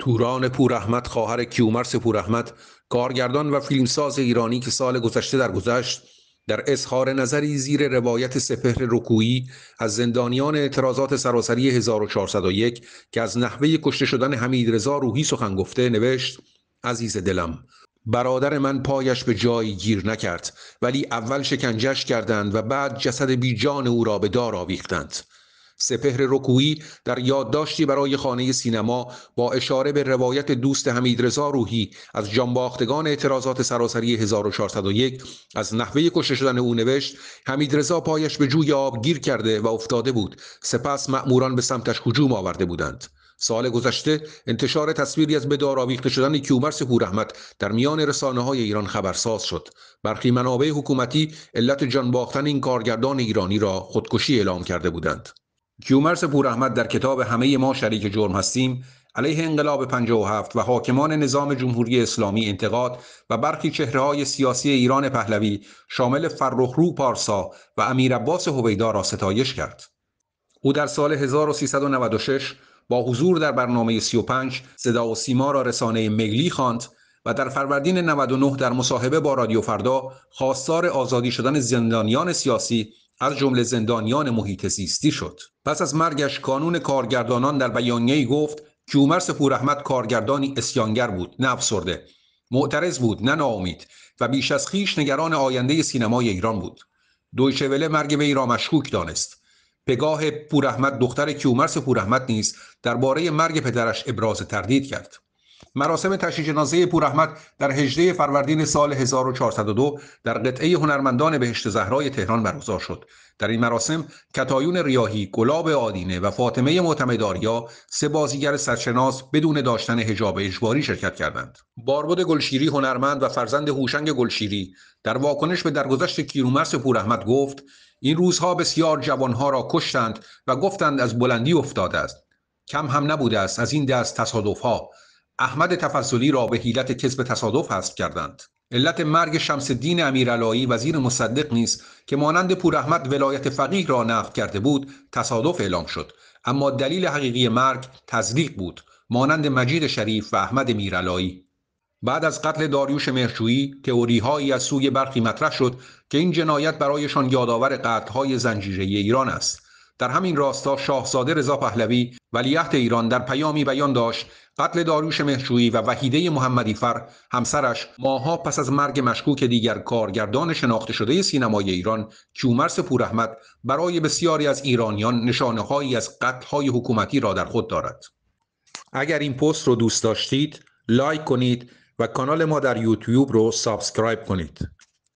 توران پورحمد خواهر کیومرس پورحمد کارگردان و فیلمساز ایرانی که سال گذشته درگذشت در اظهار نظری زیر روایت سپهر رکویی از زندانیان اعتراضات سراسری 1401 که از نحوه کشته شدن حمیدرضا روحی سخن گفته نوشت عزیز دلم برادر من پایش به جایی گیر نکرد ولی اول شکنجش کردند و بعد جسد بیجان او را به دار آویختند سپهر رکویی در یادداشتی برای خانه سینما با اشاره به روایت دوست حمیدرضا روحی از جانباختگان اعتراضات سراسری 1401 از نحوه کشته شدن او نوشت حمیدرضا پایش به جوی آب گیر کرده و افتاده بود سپس مأموران به سمتش هجوم آورده بودند سال گذشته انتشار تصویری از بدار آویخته شدن کیومرس هورحمت در میان رسانه های ایران خبرساز شد برخی منابع حکومتی علت جان باختن این کارگردان ایرانی را خودکشی اعلام کرده بودند کیومرس پوراحمد در کتاب همه ما شریک جرم هستیم علیه انقلاب 57 و حاکمان نظام جمهوری اسلامی انتقاد و برخی چهره های سیاسی ایران پهلوی شامل فرخرو پارسا و امیر عباس هویدا را ستایش کرد. او در سال 1396 با حضور در برنامه 35 صدا و سیما را رسانه ملی خواند و در فروردین 99 در مصاحبه با رادیو فردا خواستار آزادی شدن زندانیان سیاسی از جمله زندانیان محیط زیستی شد پس از مرگش کانون کارگردانان در بیانیه‌ای گفت کیومرس عمر کارگردانی اسیانگر بود نه افسرده معترض بود نه ناامید و بیش از خیش نگران آینده سینمای ایران بود دویچه مرگ وی را مشکوک دانست پگاه پوراحمد دختر کیومرس پوراحمد نیز درباره مرگ پدرش ابراز تردید کرد مراسم تشییع جنازه پورحمد در هجده فروردین سال 1402 در قطعه هنرمندان بهشت زهرای تهران برگزار شد. در این مراسم کتایون ریاهی، گلاب آدینه و فاطمه معتمداریا سه بازیگر سرشناس بدون داشتن حجاب اجباری شرکت کردند. باربد گلشیری هنرمند و فرزند هوشنگ گلشیری در واکنش به درگذشت کیرومرس پوراحمد گفت: این روزها بسیار جوانها را کشتند و گفتند از بلندی افتاده است. کم هم نبوده است از این دست تصادفها احمد تفضلی را به حیلت کسب تصادف حذف کردند علت مرگ شمس دین امیرعلایی وزیر مصدق نیست که مانند پور احمد ولایت فقیه را نقد کرده بود تصادف اعلام شد اما دلیل حقیقی مرگ تزریق بود مانند مجید شریف و احمد میرعلایی بعد از قتل داریوش مهرجویی تئوریهایی از سوی برخی مطرح شد که این جنایت برایشان یادآور قتلهای زنجیره ایران است در همین راستا شاهزاده رضا پهلوی ولیعهد ایران در پیامی بیان داشت قتل داروش مهرجویی و وحیده محمدی فر همسرش ماها پس از مرگ مشکوک دیگر کارگردان شناخته شده سینمای ایران کیومرس پوراحمد برای بسیاری از ایرانیان نشانه هایی از قتل های حکومتی را در خود دارد اگر این پست رو دوست داشتید لایک کنید و کانال ما در یوتیوب رو سابسکرایب کنید